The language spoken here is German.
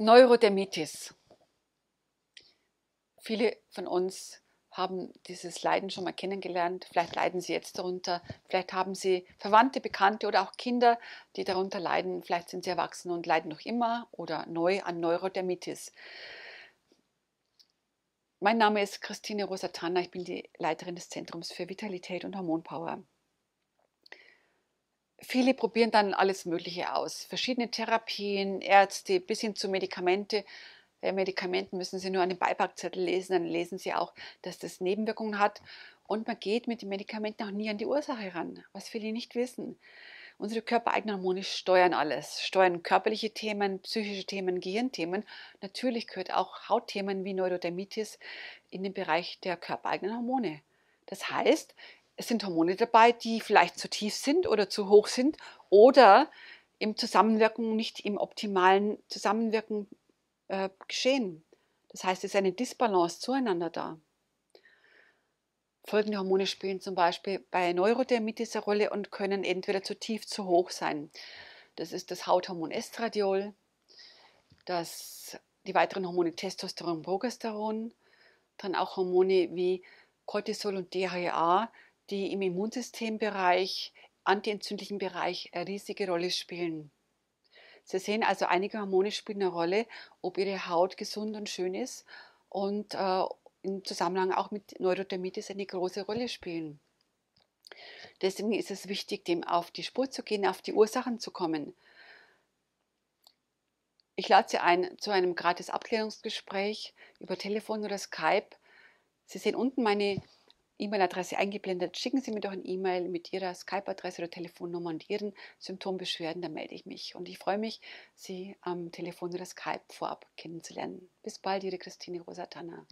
Neurodermitis. Viele von uns haben dieses Leiden schon mal kennengelernt. Vielleicht leiden sie jetzt darunter. Vielleicht haben sie Verwandte, Bekannte oder auch Kinder, die darunter leiden. Vielleicht sind sie erwachsen und leiden noch immer oder neu an Neurodermitis. Mein Name ist Christine Rosatana. Ich bin die Leiterin des Zentrums für Vitalität und Hormonpower. Viele probieren dann alles Mögliche aus. Verschiedene Therapien, Ärzte bis hin zu Medikamente. Bei Medikamenten müssen Sie nur einen Beipackzettel lesen, dann lesen Sie auch, dass das Nebenwirkungen hat. Und man geht mit den Medikamenten auch nie an die Ursache ran, was viele nicht wissen. Unsere körpereigenen Hormone steuern alles, steuern körperliche Themen, psychische Themen, Gehirnthemen. Natürlich gehört auch Hautthemen wie Neurodermitis in den Bereich der körpereigenen Hormone. Das heißt, es sind Hormone dabei, die vielleicht zu tief sind oder zu hoch sind oder im Zusammenwirken nicht im optimalen Zusammenwirken äh, geschehen. Das heißt, es ist eine Disbalance zueinander da. Folgende Hormone spielen zum Beispiel bei Neurodermitis eine Rolle und können entweder zu tief, zu hoch sein. Das ist das Hauthormon Estradiol, das, die weiteren Hormone Testosteron, und Progesteron, dann auch Hormone wie Cortisol und DHA, die im Immunsystembereich, antientzündlichen Bereich eine riesige Rolle spielen. Sie sehen also, einige Hormone spielen eine Rolle, ob Ihre Haut gesund und schön ist und äh, im Zusammenhang auch mit Neurodermitis eine große Rolle spielen. Deswegen ist es wichtig, dem auf die Spur zu gehen, auf die Ursachen zu kommen. Ich lade Sie ein zu einem gratis Abklärungsgespräch über Telefon oder Skype. Sie sehen unten meine E-Mail-Adresse eingeblendet. Schicken Sie mir doch ein E-Mail mit Ihrer Skype-Adresse oder Telefonnummer und Ihren Symptombeschwerden, dann melde ich mich. Und ich freue mich, Sie am Telefon oder Skype vorab kennenzulernen. Bis bald, Ihre Christine Rosatana.